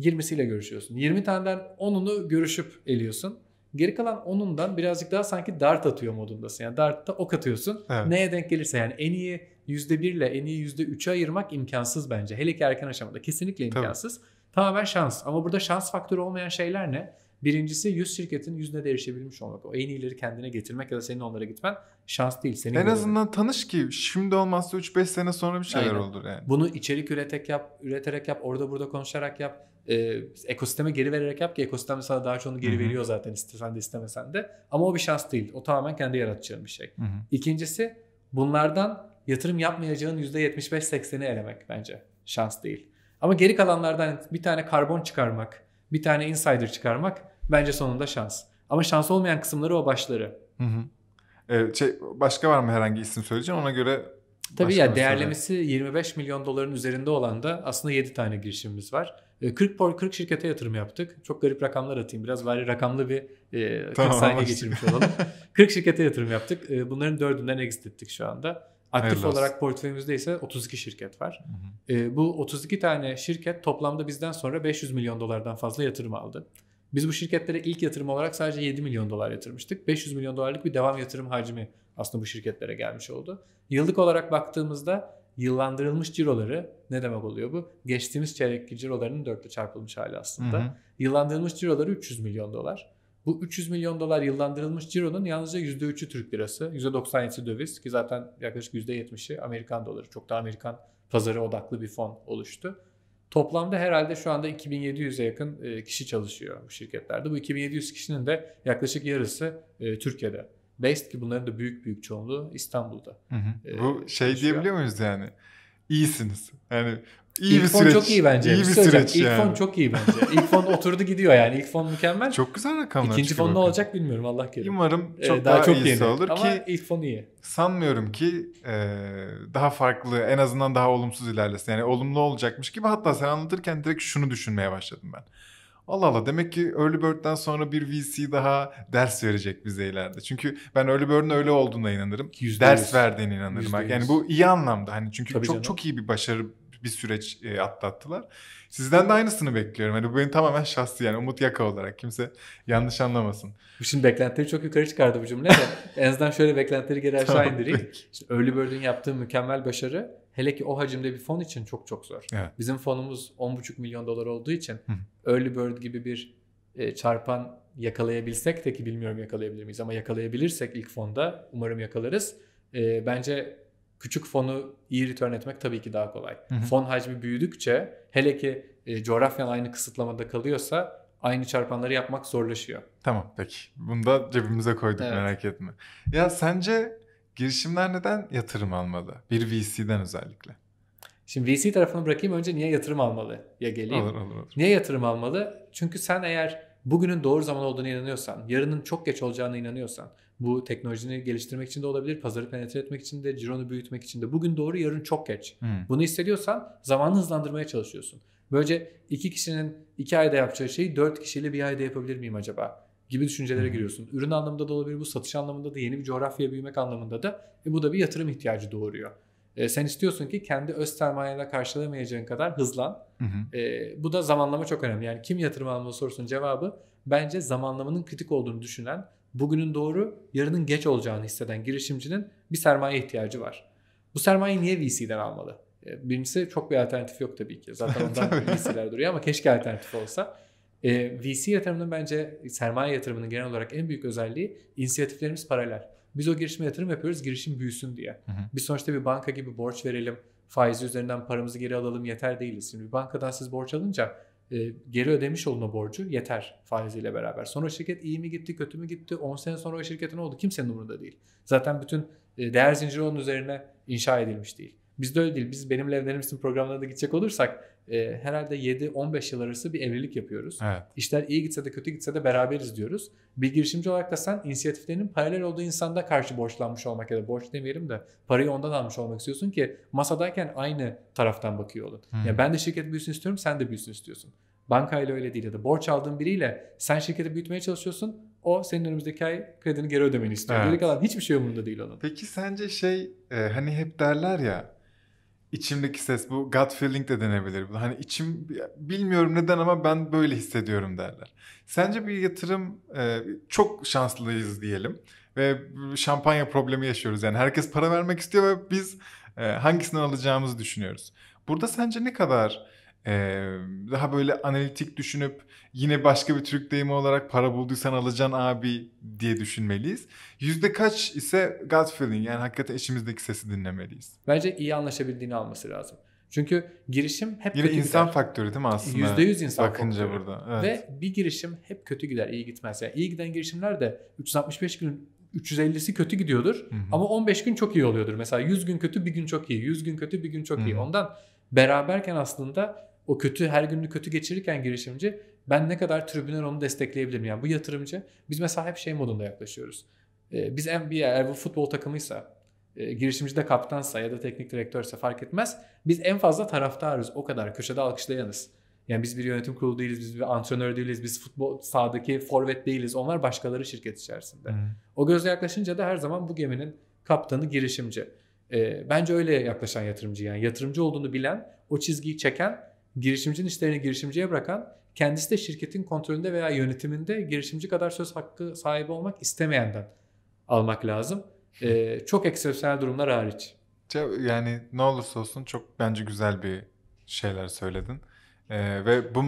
20'siyle görüşüyorsun. 20 taneden 10'unu görüşüp eliyorsun. Geri kalan onundan birazcık daha sanki dart atıyor modundasın. Yani dartta ok atıyorsun. Evet. Neye denk gelirse yani en iyi %1 ile en iyi %3'e ayırmak imkansız bence. Hele ki erken aşamada kesinlikle imkansız. Tabii. Tamamen şans. Ama burada şans faktörü olmayan şeyler ne? Birincisi 100 şirketin yüzüne değişebilmiş olmak. O en iyileri kendine getirmek ya da senin onlara gitmen şans değil. Senin en görevin. azından tanış ki şimdi olmazsa 3-5 sene sonra bir şeyler Aynen. olur yani. Bunu içerik üreterek yap, üreterek yap, orada burada konuşarak yap. E, ekosisteme geri vererek yap ki ekosistem sana daha çoğunu geri Hı-hı. veriyor zaten istesen de istemesen de. Ama o bir şans değil. O tamamen kendi yaratacağın bir şey. Hı-hı. İkincisi bunlardan yatırım yapmayacağın %75-80'i elemek bence. Şans değil. Ama geri kalanlardan bir tane karbon çıkarmak, bir tane insider çıkarmak Bence sonunda şans. Ama şans olmayan kısımları o başları. Hı hı. Ee, şey, başka var mı herhangi isim söyleyeceğim ona göre Tabii ya değerlemesi söyle. 25 milyon doların üzerinde olan da aslında 7 tane girişimimiz var. 40 ee, por 40 şirkete yatırım yaptık. Çok garip rakamlar atayım. Biraz bari rakamlı bir e, 40 tamam, saniye geçirmiş olalım. 40 şirkete yatırım yaptık. E, bunların dördünden exit ettik şu anda. Aktif Hayırlı olarak olsun. portföyümüzde ise 32 şirket var. Hı hı. E, bu 32 tane şirket toplamda bizden sonra 500 milyon dolardan fazla yatırım aldı. Biz bu şirketlere ilk yatırım olarak sadece 7 milyon dolar yatırmıştık. 500 milyon dolarlık bir devam yatırım hacmi aslında bu şirketlere gelmiş oldu. Yıllık olarak baktığımızda yıllandırılmış ciroları ne demek oluyor bu? Geçtiğimiz çeyrekki cirolarının dörtte çarpılmış hali aslında. Hı hı. Yıllandırılmış ciroları 300 milyon dolar. Bu 300 milyon dolar yıllandırılmış cironun yalnızca %3'ü Türk lirası, %97'si döviz ki zaten yaklaşık %70'i Amerikan doları. Çok da Amerikan pazarı odaklı bir fon oluştu. Toplamda herhalde şu anda 2700'e yakın e, kişi çalışıyor bu şirketlerde. Bu 2700 kişinin de yaklaşık yarısı e, Türkiye'de. Based ki bunların da büyük büyük çoğunluğu İstanbul'da. Hı hı. E, bu e, şey çalışıyor. diyebiliyor muyuz yani? İyisiniz. Yani İyi ilk bir fon süreç. çok iyi bence. İyi bir, bir şey süreç İlk fon çok iyi bence. İlk fon oturdu gidiyor yani. İlk fon mükemmel. Çok güzel rakamlar İkinci fon ne olacak bilmiyorum Allah kerim. Umarım ee, çok ee, daha, daha çok iyisi yeni. olur Ama ki. ilk fon iyi. Sanmıyorum ki e, daha farklı en azından daha olumsuz ilerlesin. Yani olumlu olacakmış gibi hatta sen anlatırken direkt şunu düşünmeye başladım ben. Allah Allah demek ki Early Bird'den sonra bir VC daha ders verecek bize ileride. Çünkü ben Early Bird'ün öyle olduğuna inanırım. %100. Ders verdiğine inanırım. %100. Yani bu iyi anlamda. Hani çünkü Tabii çok canım. çok iyi bir başarı bir süreç e, atlattılar. Sizden de aynısını bekliyorum. Hani bu benim tamamen şahsi yani Umut Yaka olarak kimse yanlış anlamasın. Şimdi beklentileri çok yukarı çıkardı bu cümle de en azından şöyle beklentileri geri aşağı tamam, indireyim. Peki. Early Bird'ün yaptığı mükemmel başarı hele ki o hacimde bir fon için çok çok zor. Evet. Bizim fonumuz 10,5 milyon dolar olduğu için Early Bird gibi bir e, çarpan yakalayabilsek de ki bilmiyorum yakalayabilir miyiz ama yakalayabilirsek ilk fonda umarım yakalarız. E, bence küçük fonu iyi return etmek tabii ki daha kolay. Hı hı. Fon hacmi büyüdükçe hele ki e, coğrafyan aynı kısıtlamada kalıyorsa aynı çarpanları yapmak zorlaşıyor. Tamam peki. Bunu da cebimize koyduk evet. merak etme. Ya sence girişimler neden yatırım almalı? Bir VC'den özellikle. Şimdi VC tarafını bırakayım önce niye yatırım almalı ya geleyim. Olur, olur, olur. Niye yatırım almalı? Çünkü sen eğer bugünün doğru zaman olduğunu inanıyorsan, yarının çok geç olacağına inanıyorsan, bu teknolojini geliştirmek için de olabilir, pazarı penetre etmek için de, cironu büyütmek için de. Bugün doğru, yarın çok geç. Hmm. Bunu hissediyorsan zamanı hızlandırmaya çalışıyorsun. Böylece iki kişinin iki ayda yapacağı şeyi dört kişiyle bir ayda yapabilir miyim acaba? Gibi düşüncelere hmm. giriyorsun. Ürün anlamında da olabilir, bu satış anlamında da, yeni bir coğrafyaya büyümek anlamında da. E, bu da bir yatırım ihtiyacı doğuruyor. E, sen istiyorsun ki kendi öz sermayenle karşılayamayacağın kadar hızlan. Hı E, bu da zamanlama çok önemli. Yani kim yatırım almalı sorusunun cevabı bence zamanlamanın kritik olduğunu düşünen bugünün doğru, yarının geç olacağını hisseden girişimcinin bir sermaye ihtiyacı var. Bu sermayeyi niye VC'den almalı? E, birincisi çok bir alternatif yok tabii ki. Zaten ondan VC'ler duruyor ama keşke alternatif olsa. E, VC yatırımının bence sermaye yatırımının genel olarak en büyük özelliği inisiyatiflerimiz paralel. Biz o girişime yatırım yapıyoruz girişim büyüsün diye. Biz sonuçta bir banka gibi borç verelim, faizi üzerinden paramızı geri alalım yeter değiliz. Şimdi bir bankadan siz borç alınca e, geri ödemiş olma borcu yeter faiziyle beraber. Sonra şirket iyi mi gitti, kötü mü gitti, 10 sene sonra o şirketin ne oldu kimsenin umurunda değil. Zaten bütün e, değer zinciri onun üzerine inşa edilmiş değil. Bizde öyle değil. Biz benimle evlenir misin programlarına da gidecek olursak e, herhalde 7-15 yıl arası bir evlilik yapıyoruz. Evet. İşler iyi gitse de kötü gitse de beraberiz diyoruz. Bir girişimci olarak da sen inisiyatiflerinin paralel olduğu insanda karşı borçlanmış olmak ya da borç demeyelim de parayı ondan almış olmak istiyorsun ki masadayken aynı taraftan bakıyor olun. Hmm. Ya ben de şirket büyüsün istiyorum sen de büyüsün istiyorsun. Bankayla öyle değil ya da borç aldığın biriyle sen şirketi büyütmeye çalışıyorsun. O senin önümüzdeki ay kredini geri ödemeni istiyor. Evet. Geri kalan hiçbir şey umurunda değil onun. Peki sence şey e, hani hep derler ya İçimdeki ses bu gut feeling de denebilir. Hani içim bilmiyorum neden ama ben böyle hissediyorum derler. Sence bir yatırım e, çok şanslıyız diyelim ve şampanya problemi yaşıyoruz. Yani herkes para vermek istiyor ve biz e, hangisini alacağımızı düşünüyoruz. Burada sence ne kadar daha böyle analitik düşünüp yine başka bir Türk deyimi olarak para bulduysan alacaksın abi diye düşünmeliyiz. Yüzde kaç ise gut feeling yani hakikaten içimizdeki sesi dinlemeliyiz. Bence iyi anlaşabildiğini alması lazım. Çünkü girişim hep Yine kötü insan gider. faktörü değil mi aslında? Yüzde yüz insan Bakınca faktörü. burada. Evet. Ve bir girişim hep kötü gider, iyi gitmez. Yani iyi giden girişimler de 365 gün 350'si kötü gidiyordur hı hı. ama 15 gün çok iyi oluyordur. Mesela 100 gün kötü, bir gün çok iyi. 100 gün kötü, bir gün çok hı hı. iyi. Ondan beraberken aslında o kötü her gününü kötü geçirirken girişimci ben ne kadar tribüner onu destekleyebilirim? Yani bu yatırımcı biz mesela hep şey modunda yaklaşıyoruz. E, biz NBA eğer bu futbol takımıysa e, girişimci de kaptansa ya da teknik direktörse fark etmez. Biz en fazla taraftarız. O kadar köşede alkışlayanız. Yani biz bir yönetim kurulu değiliz, biz bir antrenör değiliz, biz futbol sahadaki forvet değiliz. Onlar başkaları şirket içerisinde. Hmm. O gözle yaklaşınca da her zaman bu geminin kaptanı girişimci. E, bence öyle yaklaşan yatırımcı yani yatırımcı olduğunu bilen, o çizgiyi çeken girişimcinin işlerini girişimciye bırakan, kendisi de şirketin kontrolünde veya yönetiminde girişimci kadar söz hakkı sahibi olmak istemeyenden almak lazım. Ee, çok eksepsiyonel durumlar hariç. Yani ne olursa olsun çok bence güzel bir şeyler söyledin. Ee, ve bu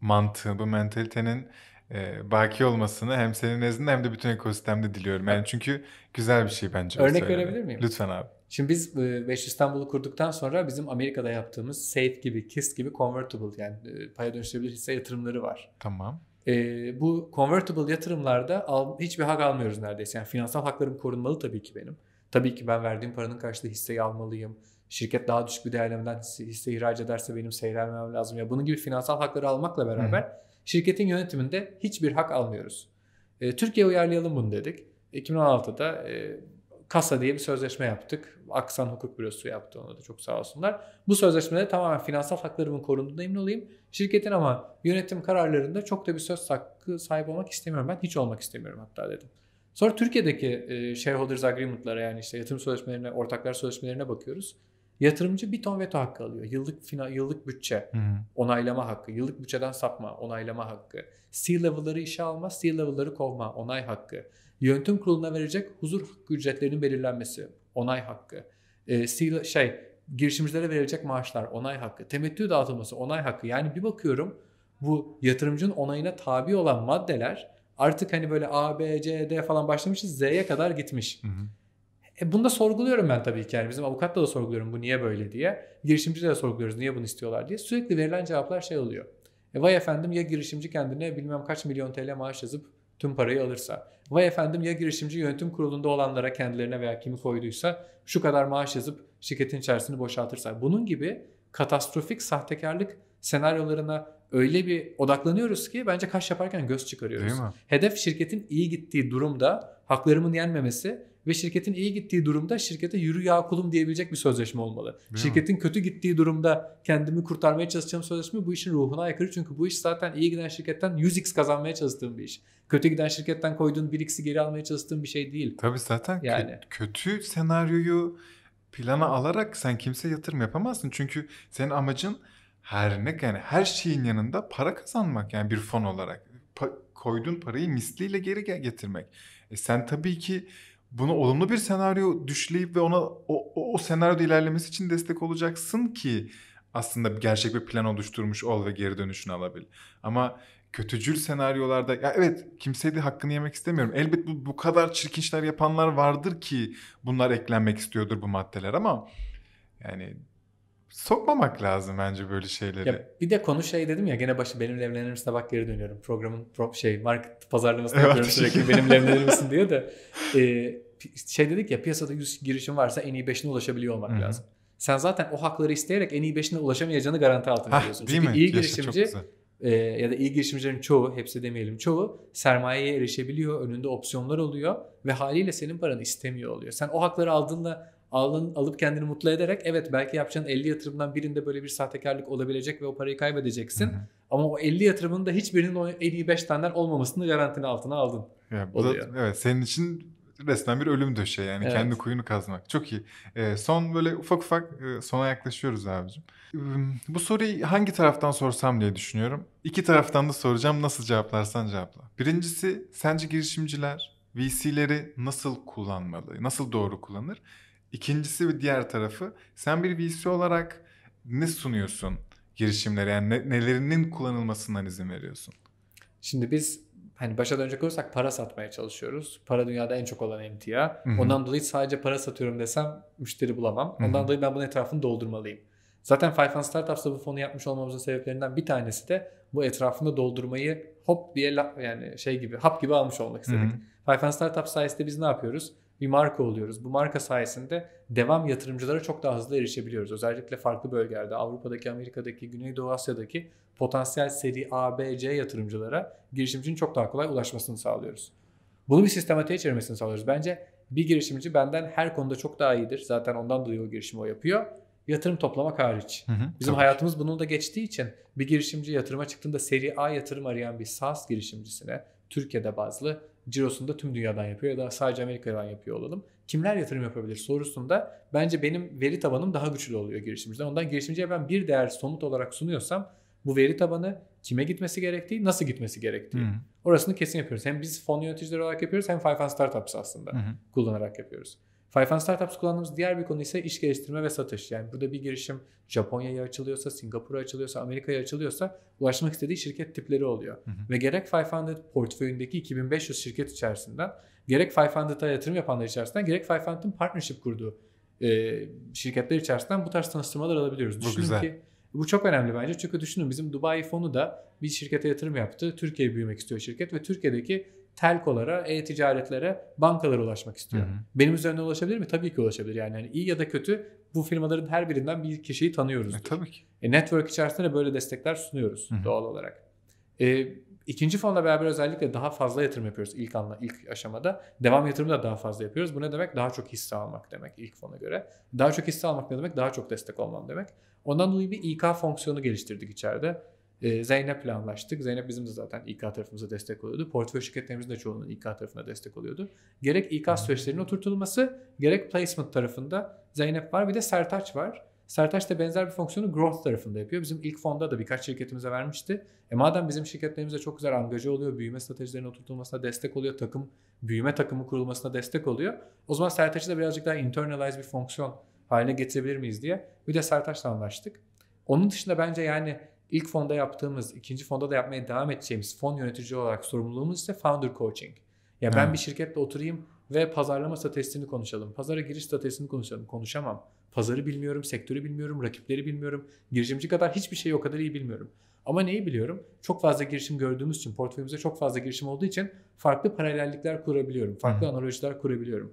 mantığı, bu mentalitenin e, baki olmasını hem senin nezdinde hem de bütün ekosistemde diliyorum. Yani çünkü güzel bir şey bence. Örnek verebilir miyim? Lütfen abi. Şimdi biz Beş İstanbul'u kurduktan sonra bizim Amerika'da yaptığımız Safe gibi, KISS gibi convertible yani paya dönüştürülebilir hisse yatırımları var. Tamam. E, bu convertible yatırımlarda al, hiçbir hak almıyoruz neredeyse. Yani finansal haklarım korunmalı tabii ki benim. Tabii ki ben verdiğim paranın karşılığı hisseyi almalıyım. Şirket daha düşük bir değerlemeden hisse, hisse ihraç ederse benim seyrelmem lazım. Ya bunun gibi finansal hakları almakla beraber Hı. şirketin yönetiminde hiçbir hak almıyoruz. E, Türkiye uyarlayalım bunu dedik. 2016'da e, kasa diye bir sözleşme yaptık. Aksan Hukuk Bürosu yaptı onu da çok sağ olsunlar. Bu sözleşmede tamamen finansal haklarımın korunduğuna emin olayım. Şirketin ama yönetim kararlarında çok da bir söz hakkı sahip olmak istemiyorum. Ben hiç olmak istemiyorum hatta dedim. Sonra Türkiye'deki e, shareholders agreement'lara yani işte yatırım sözleşmelerine, ortaklar sözleşmelerine bakıyoruz. Yatırımcı bir ton veto hakkı alıyor. Yıllık fina, yıllık bütçe hmm. onaylama hakkı, yıllık bütçeden sapma onaylama hakkı, C level'ları işe alma, C level'ları kovma onay hakkı. Yönetim kuruluna verecek huzur hakkı ücretlerinin belirlenmesi, onay hakkı, e, şey girişimcilere verilecek maaşlar, onay hakkı, temettü dağıtılması, onay hakkı. Yani bir bakıyorum bu yatırımcının onayına tabi olan maddeler artık hani böyle A, B, C, D falan başlamışız Z'ye kadar gitmiş. Hı hı. E bunu da sorguluyorum ben tabii ki. Yani bizim avukatla da sorguluyorum bu niye böyle diye. Girişimcilere de sorguluyoruz niye bunu istiyorlar diye. Sürekli verilen cevaplar şey oluyor. E vay efendim ya girişimci kendine bilmem kaç milyon TL maaş yazıp tüm parayı alırsa. Vay efendim ya girişimci yönetim kurulunda olanlara kendilerine veya kimi koyduysa şu kadar maaş yazıp şirketin içerisini boşaltırsa. Bunun gibi katastrofik sahtekarlık senaryolarına öyle bir odaklanıyoruz ki bence kaş yaparken göz çıkarıyoruz. Hedef şirketin iyi gittiği durumda haklarımın yenmemesi ve şirketin iyi gittiği durumda şirkete yürü ya kulum diyebilecek bir sözleşme olmalı. Değil şirketin kötü gittiği durumda kendimi kurtarmaya çalışacağım sözleşme bu işin ruhuna aykırı. Çünkü bu iş zaten iyi giden şirketten 100x kazanmaya çalıştığım bir iş. Kötü giden şirketten koyduğun 1x'i geri almaya çalıştığım bir şey değil. Tabii zaten yani. kötü senaryoyu plana alarak sen kimse yatırım yapamazsın. Çünkü senin amacın her ne yani her şeyin yanında para kazanmak yani bir fon olarak pa- koyduğun parayı misliyle geri getirmek. E sen tabii ki bunu olumlu bir senaryo düşleyip ve ona o, o, o senaryoda ilerlemesi için destek olacaksın ki aslında gerçek bir plan oluşturmuş ol ve geri dönüşünü alabil. Ama kötücül senaryolarda ya evet kimseye de hakkını yemek istemiyorum. Elbet bu, bu kadar çirkin işler yapanlar vardır ki bunlar eklenmek istiyordur bu maddeler ama yani sokmamak lazım bence böyle şeyleri. Ya bir de konu şey dedim ya gene başı benimle evlenir misin bak geri dönüyorum. Programın pro şey market pazarlamasını evet, yapıyorum sürekli benimle evlenir misin diye de e, şey dedik ya piyasada 100 girişim varsa en iyi 5'ine ulaşabiliyor olmak Hı-hı. lazım. Sen zaten o hakları isteyerek en iyi 5'ine ulaşamayacağını garanti altına veriyorsun. Çünkü mi? iyi girişimci e, ya da iyi girişimcilerin çoğu, hepsi demeyelim çoğu sermayeye erişebiliyor, önünde opsiyonlar oluyor ve haliyle senin paranı istemiyor oluyor. Sen o hakları aldığında alın, alıp kendini mutlu ederek evet belki yapacağın 50 yatırımdan birinde böyle bir sahtekarlık olabilecek ve o parayı kaybedeceksin. Hı-hı. Ama o 50 yatırımın da hiçbirinin o en iyi 5 taneden olmamasını garantinin altına aldın. Ya, bu da, evet senin için resmen bir ölüm döşeği yani evet. kendi kuyunu kazmak. Çok iyi. E, son böyle ufak ufak e, sona yaklaşıyoruz abicim. E, bu soruyu hangi taraftan sorsam diye düşünüyorum. İki taraftan da soracağım nasıl cevaplarsan cevapla. Birincisi sence girişimciler VC'leri nasıl kullanmalı? Nasıl doğru kullanır? İkincisi ve diğer tarafı sen bir VC olarak ne sunuyorsun girişimlere? Yani ne, nelerinin kullanılmasından izin veriyorsun? Şimdi biz hani başa dönecek olursak para satmaya çalışıyoruz. Para dünyada en çok olan emtia. Ondan dolayı sadece para satıyorum desem müşteri bulamam. Ondan dolayı ben bunun etrafını doldurmalıyım. Zaten Five Fund Startups'ta bu fonu yapmış olmamızın sebeplerinden bir tanesi de bu etrafında doldurmayı hop diye yani şey gibi hap gibi almış olmak istedik. Five Fund Startup sayesinde biz ne yapıyoruz? bir marka oluyoruz. Bu marka sayesinde devam yatırımcılara çok daha hızlı erişebiliyoruz. Özellikle farklı bölgelerde Avrupa'daki, Amerika'daki, Güneydoğu Asya'daki potansiyel seri A, B, C yatırımcılara girişimcinin çok daha kolay ulaşmasını sağlıyoruz. Bunu bir sistematiğe çevirmesini sağlıyoruz. Bence bir girişimci benden her konuda çok daha iyidir. Zaten ondan dolayı o girişimi o yapıyor. Yatırım toplamak hariç. Hı hı, Bizim tabii. hayatımız bunun da geçtiği için bir girişimci yatırıma çıktığında seri A yatırım arayan bir SaaS girişimcisine Türkiye'de bazlı cirosunu da tüm dünyadan yapıyor ya da sadece Amerika'dan yapıyor olalım. Kimler yatırım yapabilir sorusunda bence benim veri tabanım daha güçlü oluyor girişimciden. Ondan girişimciye ben bir değer somut olarak sunuyorsam bu veri tabanı kime gitmesi gerektiği, nasıl gitmesi gerektiği. hı Orasını kesin yapıyoruz. Hem biz fon yöneticileri olarak yapıyoruz hem Five Startups aslında Hı-hı. kullanarak yapıyoruz. Five and Startups kullandığımız diğer bir konu ise iş geliştirme ve satış. Yani burada bir girişim Japonya'ya açılıyorsa, Singapur'a açılıyorsa, Amerika'ya açılıyorsa ulaşmak istediği şirket tipleri oluyor. Hı hı. Ve gerek 500 portföyündeki 2500 şirket içerisinden, gerek 500'a yatırım yapanlar içerisinden, gerek 500'ın partnership kurduğu e, şirketler içerisinden bu tarz tanıştırmalar alabiliyoruz. Bu düşünün güzel. ki bu çok önemli bence. Çünkü düşünün bizim Dubai fonu da bir şirkete yatırım yaptı. Türkiye'ye büyümek istiyor şirket ve Türkiye'deki telkolara, e-ticaretlere, bankalara ulaşmak istiyor. Hı hı. Benim üzerinden ulaşabilir mi? Tabii ki ulaşabilir. Yani, yani iyi ya da kötü bu firmaların her birinden bir kişiyi tanıyoruz. E, tabii ki. E, network içerisinde de böyle destekler sunuyoruz hı hı. doğal olarak. E, ikinci fonla beraber özellikle daha fazla yatırım yapıyoruz ilk anla, ilk aşamada. Devam yatırımı da daha fazla yapıyoruz. Bu ne demek? Daha çok hisse almak demek ilk fona göre. Daha çok hisse almak ne demek? Daha çok destek olmam demek. Ondan dolayı bir İK fonksiyonu geliştirdik içeride e, ee, Zeynep'le anlaştık. Zeynep bizim de zaten İK tarafımıza destek oluyordu. Portföy şirketlerimizin de çoğunun İK tarafına destek oluyordu. Gerek İK süreçlerinin oturtulması, gerek placement tarafında Zeynep var. Bir de Sertaç var. Sertaç da benzer bir fonksiyonu growth tarafında yapıyor. Bizim ilk fonda da birkaç şirketimize vermişti. E madem bizim şirketlerimize çok güzel angaja oluyor, büyüme stratejilerinin oturtulmasına destek oluyor, takım büyüme takımı kurulmasına destek oluyor. O zaman Sertaç'ı da birazcık daha internalize bir fonksiyon haline getirebilir miyiz diye. Bir de Sertaç'la anlaştık. Onun dışında bence yani İlk fonda yaptığımız, ikinci fonda da yapmaya devam edeceğimiz fon yönetici olarak sorumluluğumuz ise founder coaching. Ya ben ha. bir şirketle oturayım ve pazarlama stratejisini konuşalım. Pazara giriş stratejisini konuşalım. Konuşamam. Pazarı bilmiyorum, sektörü bilmiyorum, rakipleri bilmiyorum. Girişimci kadar hiçbir şeyi o kadar iyi bilmiyorum. Ama neyi biliyorum? Çok fazla girişim gördüğümüz için, portföyümüzde çok fazla girişim olduğu için farklı paralellikler kurabiliyorum. Farklı Hı. analojiler kurabiliyorum.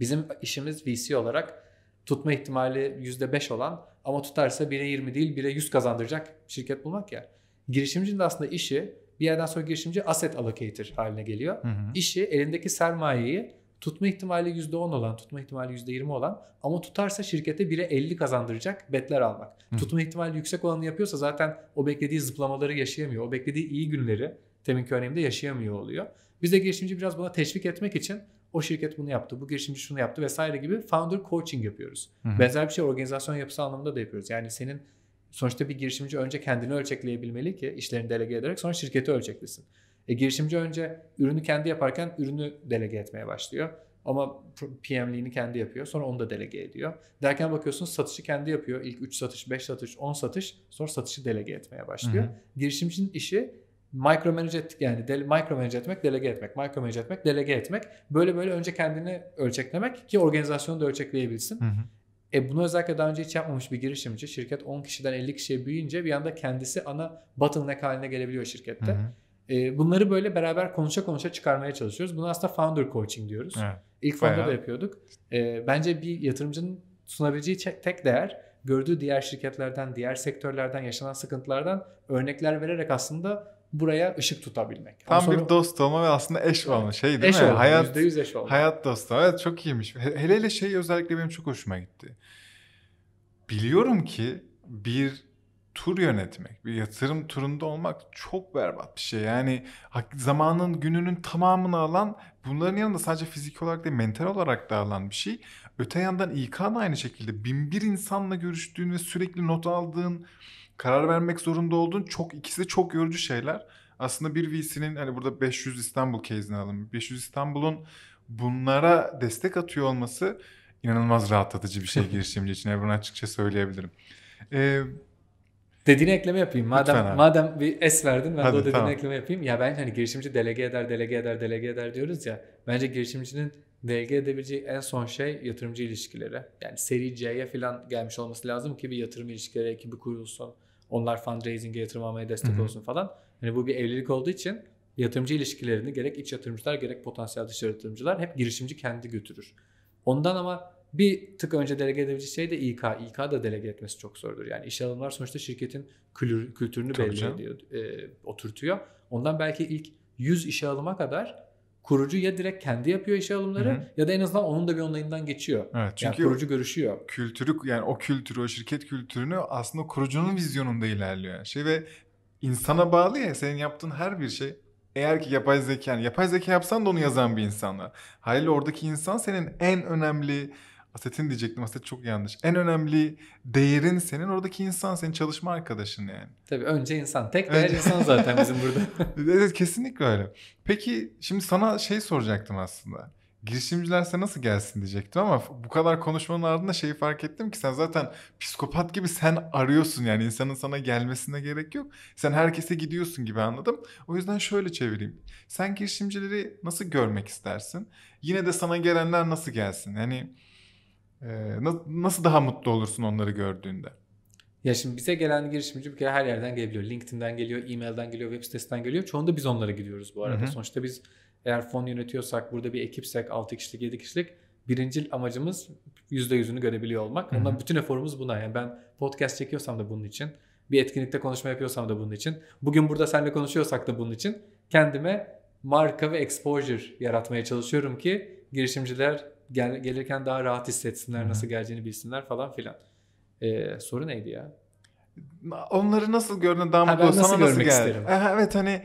Bizim işimiz VC olarak tutma ihtimali %5 olan ama tutarsa 1'e 20 değil 1'e 100 kazandıracak şirket bulmak ya. Girişimcinin de aslında işi bir yerden sonra girişimci asset allocator haline geliyor. Hı hı. İşi elindeki sermayeyi tutma ihtimali %10 olan, tutma ihtimali %20 olan ama tutarsa şirkete 1'e 50 kazandıracak betler almak. Hı. Tutma ihtimali yüksek olanı yapıyorsa zaten o beklediği zıplamaları yaşayamıyor. O beklediği iyi günleri teminki örneğimde yaşayamıyor oluyor. Biz de girişimci biraz buna teşvik etmek için o şirket bunu yaptı, bu girişimci şunu yaptı vesaire gibi founder coaching yapıyoruz. Hı-hı. Benzer bir şey organizasyon yapısı anlamında da yapıyoruz. Yani senin sonuçta bir girişimci önce kendini ölçekleyebilmeli ki işlerini delege ederek sonra şirketi ölçeklesin. E, girişimci önce ürünü kendi yaparken ürünü delege etmeye başlıyor. Ama PM'liğini kendi yapıyor. Sonra onu da delege ediyor. Derken bakıyorsunuz satışı kendi yapıyor. İlk 3 satış, 5 satış, 10 satış. Sonra satışı delege etmeye başlıyor. Hı hı. Girişimcinin işi micromanage ettik yani del, micromanage etmek delege etmek micromanage etmek delege etmek böyle böyle önce kendini ölçeklemek ki organizasyonu da ölçekleyebilsin. Hı hı. E bunu özellikle daha önce hiç yapmamış bir girişimci şirket 10 kişiden 50 kişiye büyüyünce bir anda kendisi ana bottleneck haline gelebiliyor şirkette. Hı hı. E, bunları böyle beraber konuşa konuşa çıkarmaya çalışıyoruz. Bunu aslında founder coaching diyoruz. Evet, İlk founder da yapıyorduk. E, bence bir yatırımcının sunabileceği tek değer gördüğü diğer şirketlerden, diğer sektörlerden, yaşanan sıkıntılardan örnekler vererek aslında buraya ışık tutabilmek. Tam sonra... bir dost olma ve aslında eş olma evet. şey değil eş mi? Olma, hayat, %100 eş olma. Hayat dostu. Evet çok iyiymiş. Hele hele şey özellikle benim çok hoşuma gitti. Biliyorum ki bir tur yönetmek, bir yatırım turunda olmak çok berbat bir şey. Yani zamanın, gününün tamamını alan, bunların yanında sadece fizik olarak değil, mental olarak da alan bir şey. Öte yandan İK aynı şekilde bin bir insanla görüştüğün ve sürekli not aldığın karar vermek zorunda olduğun çok ikisi çok yorucu şeyler. Aslında bir VC'nin hani burada 500 İstanbul case'ini alalım. 500 İstanbul'un bunlara destek atıyor olması inanılmaz rahatlatıcı bir şey girişimci için. Bunu açıkça söyleyebilirim. Ee, Dediğine ekleme yapayım. Madem madem bir es verdin ben Hadi, de o dediğine tamam. ekleme yapayım. Ya ben hani girişimci delege eder, delege eder, delege eder diyoruz ya. Bence girişimcinin delege edebileceği en son şey yatırımcı ilişkileri. Yani seri C'ye falan gelmiş olması lazım ki bir yatırım ilişkileri ekibi kurulsun. Onlar fundraising'e yatırım almaya destek Hı-hı. olsun falan. Hani bu bir evlilik olduğu için yatırımcı ilişkilerini gerek iç yatırımcılar gerek potansiyel dış yatırımcılar hep girişimci kendi götürür. Ondan ama bir tık önce delege edebileceği şey de İK. İK da delege etmesi çok zordur. Yani iş alımlar sonuçta şirketin kültürünü Tabii belli ediyor, e, oturtuyor. Ondan belki ilk 100 işe alıma kadar kurucu ya direkt kendi yapıyor işe alımları Hı-hı. ya da en azından onun da bir onayından geçiyor. Evet, çünkü yani kurucu görüşüyor. Kültürü yani o kültürü, o şirket kültürünü aslında kurucunun vizyonunda ilerliyor. Şey ve insana bağlı ya senin yaptığın her bir şey eğer ki yapay zeka, yani yapay zeka yapsan da onu yazan bir insanla. Hayır oradaki insan senin en önemli Asetin diyecektim. Aset çok yanlış. En önemli değerin senin oradaki insan, senin çalışma arkadaşın yani. Tabii önce insan. Tek değer önce... insan zaten bizim burada. evet kesinlikle öyle. Peki şimdi sana şey soracaktım aslında. girişimciler Girişimcilerse nasıl gelsin diyecektim ama bu kadar konuşmanın ardında şeyi fark ettim ki sen zaten psikopat gibi sen arıyorsun yani insanın sana gelmesine gerek yok. Sen herkese gidiyorsun gibi anladım. O yüzden şöyle çevireyim. Sen girişimcileri nasıl görmek istersin? Yine de sana gelenler nasıl gelsin? Yani ee, nasıl daha mutlu olursun onları gördüğünde? Ya şimdi bize gelen girişimci bir kere her yerden geliyor, LinkedIn'den geliyor, e-mail'den geliyor, web sitesinden geliyor. Çoğunda biz onlara gidiyoruz bu arada. Hı hı. Sonuçta biz eğer fon yönetiyorsak, burada bir ekipsek 6 kişilik 7 kişilik birincil amacımız %100'ünü görebiliyor olmak. Ondan bütün eforumuz buna. Yani ben podcast çekiyorsam da bunun için, bir etkinlikte konuşma yapıyorsam da bunun için, bugün burada seninle konuşuyorsak da bunun için kendime marka ve exposure yaratmaya çalışıyorum ki girişimciler gel, gelirken daha rahat hissetsinler, nasıl geleceğini bilsinler falan filan. Ee, soru neydi ya? Onları nasıl gördün daha mutlu sana nasıl görmek geldi? isterim? Aha, evet hani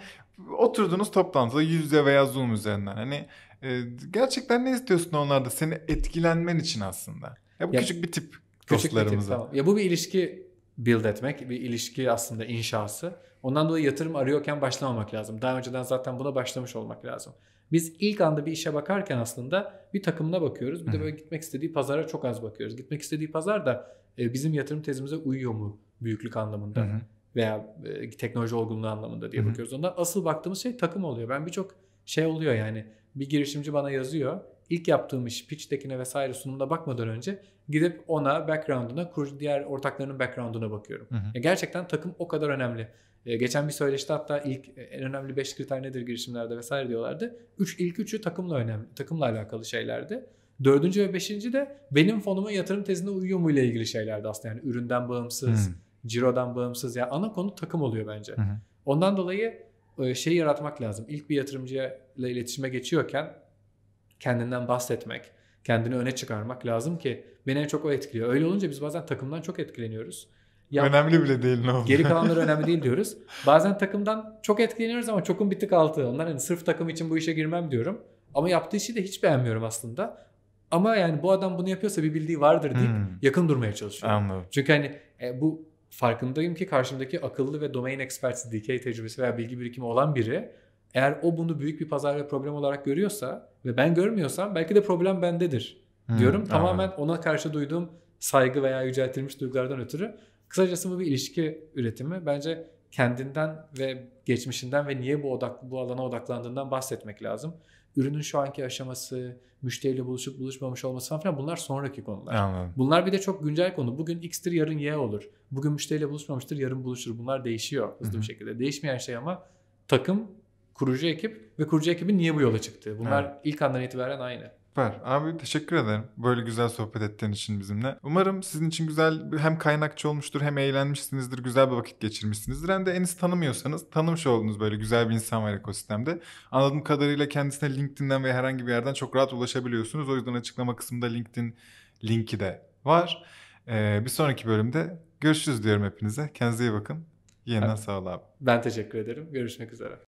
oturduğunuz toplantıda yüzde veya Zoom üzerinden hani e, gerçekten ne istiyorsun onlarda seni etkilenmen için aslında. Ya bu ya, küçük bir tip küçük Bir tip, tamam. Ya bu bir ilişki build etmek, bir ilişki aslında inşası. Ondan dolayı yatırım arıyorken başlamamak lazım. Daha önceden zaten buna başlamış olmak lazım. Biz ilk anda bir işe bakarken aslında bir takımına bakıyoruz. Bir de böyle gitmek istediği pazara çok az bakıyoruz. Gitmek istediği pazar da e, bizim yatırım tezimize uyuyor mu büyüklük anlamında veya e, teknoloji olgunluğu anlamında diye bakıyoruz. Onda asıl baktığımız şey takım oluyor. Ben birçok şey oluyor yani bir girişimci bana yazıyor. İlk yaptığım iş pitch'tekine vesaire sunumda bakmadan önce gidip ona background'una, diğer ortaklarının backgroundına bakıyorum. Hı hı. Ya gerçekten takım o kadar önemli. Ee, geçen bir söyleşte hatta ilk e, en önemli 5 kriter nedir girişimlerde vesaire diyorlardı. Üç, ilk üçü takımla önemli, takımla alakalı şeylerdi. Dördüncü ve beşinci de benim fonumun yatırım tezine uyuyor mu ile ilgili şeylerdi aslında. Yani üründen bağımsız, hmm. cirodan bağımsız. Yani ana konu takım oluyor bence. Hmm. Ondan dolayı şey yaratmak lazım. İlk bir yatırımcıyla iletişime geçiyorken kendinden bahsetmek, kendini öne çıkarmak lazım ki beni en çok o etkiliyor. Öyle olunca biz bazen takımdan çok etkileniyoruz. Ya, önemli bile değil ne oldu? Geri kalanları önemli değil diyoruz. Bazen takımdan çok etkileniyoruz ama çokun bir tık altı. Onlar hani sırf takım için bu işe girmem diyorum. Ama yaptığı işi de hiç beğenmiyorum aslında. Ama yani bu adam bunu yapıyorsa bir bildiği vardır deyip hmm. yakın durmaya çalışıyorum. Anladım. Çünkü hani e, bu farkındayım ki karşımdaki akıllı ve domain expertise, DK tecrübesi veya bilgi birikimi olan biri eğer o bunu büyük bir pazar ve problem olarak görüyorsa ve ben görmüyorsam belki de problem bendedir hmm, diyorum. Hmm, Tamamen anladım. ona karşı duyduğum saygı veya yüceltilmiş duygulardan ötürü Kısacası bu bir ilişki üretimi. Bence kendinden ve geçmişinden ve niye bu odaklı bu alana odaklandığından bahsetmek lazım. Ürünün şu anki aşaması, müşteriyle buluşup buluşmamış olması falan bunlar sonraki konular. Anladım. Bunlar bir de çok güncel konu. Bugün X'tir yarın Y olur. Bugün müşteriyle buluşmamıştır yarın buluşur. Bunlar değişiyor hızlı Hı-hı. bir şekilde. Değişmeyen şey ama takım, kurucu ekip ve kurucu ekibin niye bu yola çıktığı. Bunlar evet. ilk andan itibaren aynı. Süper. Abi teşekkür ederim. Böyle güzel sohbet ettiğin için bizimle. Umarım sizin için güzel hem kaynakçı olmuştur hem eğlenmişsinizdir. Güzel bir vakit geçirmişsinizdir. Hem de en henüz tanımıyorsanız tanımış oldunuz böyle güzel bir insan var ekosistemde. Anladığım kadarıyla kendisine LinkedIn'den veya herhangi bir yerden çok rahat ulaşabiliyorsunuz. O yüzden açıklama kısmında LinkedIn linki de var. Ee, bir sonraki bölümde görüşürüz diyorum hepinize. Kendinize iyi bakın. Yeniden sağ ol abi. Ben teşekkür ederim. Görüşmek üzere.